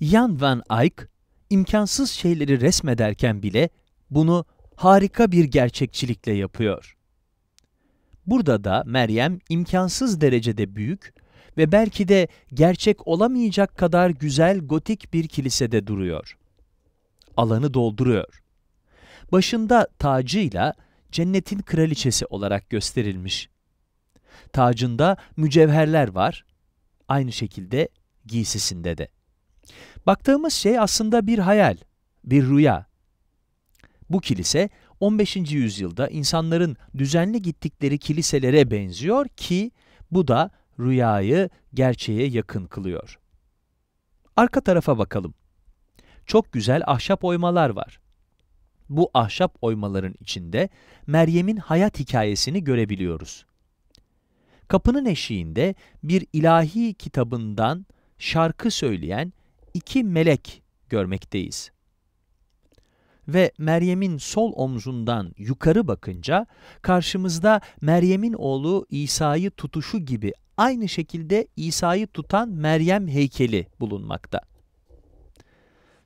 Jan van Eyck, imkansız şeyleri resmederken bile bunu harika bir gerçekçilikle yapıyor. Burada da Meryem imkansız derecede büyük ve belki de gerçek olamayacak kadar güzel gotik bir kilisede duruyor. Alanı dolduruyor. Başında tacıyla cennetin kraliçesi olarak gösterilmiş. Tacında mücevherler var, aynı şekilde giysisinde de. Baktığımız şey aslında bir hayal, bir rüya. Bu kilise 15. yüzyılda insanların düzenli gittikleri kiliselere benziyor ki bu da rüyayı gerçeğe yakın kılıyor. Arka tarafa bakalım. Çok güzel ahşap oymalar var. Bu ahşap oymaların içinde Meryem'in hayat hikayesini görebiliyoruz. Kapının eşiğinde bir ilahi kitabından şarkı söyleyen iki melek görmekteyiz. Ve Meryem'in sol omzundan yukarı bakınca karşımızda Meryem'in oğlu İsa'yı tutuşu gibi aynı şekilde İsa'yı tutan Meryem heykeli bulunmakta.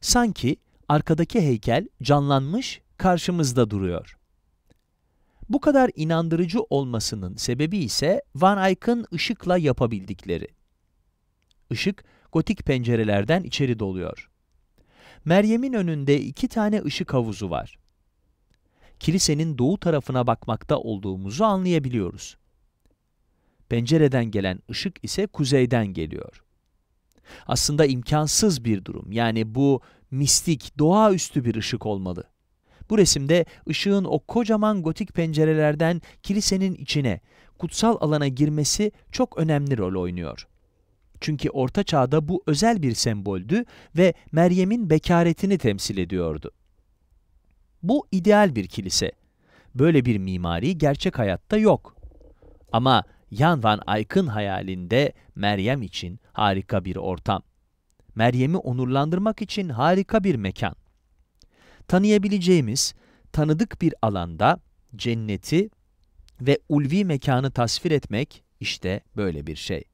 Sanki arkadaki heykel canlanmış karşımızda duruyor. Bu kadar inandırıcı olmasının sebebi ise Van Eyck'ın ışıkla yapabildikleri. Işık gotik pencerelerden içeri doluyor. Meryem'in önünde iki tane ışık havuzu var. Kilisenin doğu tarafına bakmakta olduğumuzu anlayabiliyoruz. Pencereden gelen ışık ise kuzeyden geliyor. Aslında imkansız bir durum. Yani bu mistik, doğaüstü bir ışık olmalı. Bu resimde ışığın o kocaman gotik pencerelerden kilisenin içine, kutsal alana girmesi çok önemli rol oynuyor. Çünkü Orta Çağ'da bu özel bir semboldü ve Meryem'in bekaretini temsil ediyordu. Bu ideal bir kilise. Böyle bir mimari gerçek hayatta yok. Ama Jan van Eyck'ın hayalinde Meryem için harika bir ortam. Meryem'i onurlandırmak için harika bir mekan. Tanıyabileceğimiz, tanıdık bir alanda cenneti ve ulvi mekanı tasvir etmek işte böyle bir şey.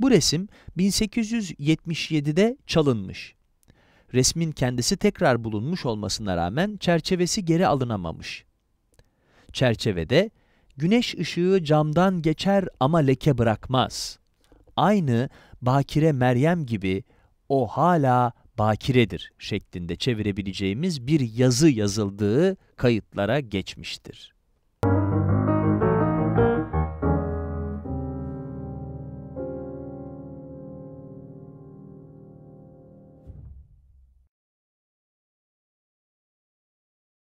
Bu resim 1877'de çalınmış. Resmin kendisi tekrar bulunmuş olmasına rağmen çerçevesi geri alınamamış. Çerçevede güneş ışığı camdan geçer ama leke bırakmaz. Aynı Bakire Meryem gibi o hala bakiredir şeklinde çevirebileceğimiz bir yazı yazıldığı kayıtlara geçmiştir.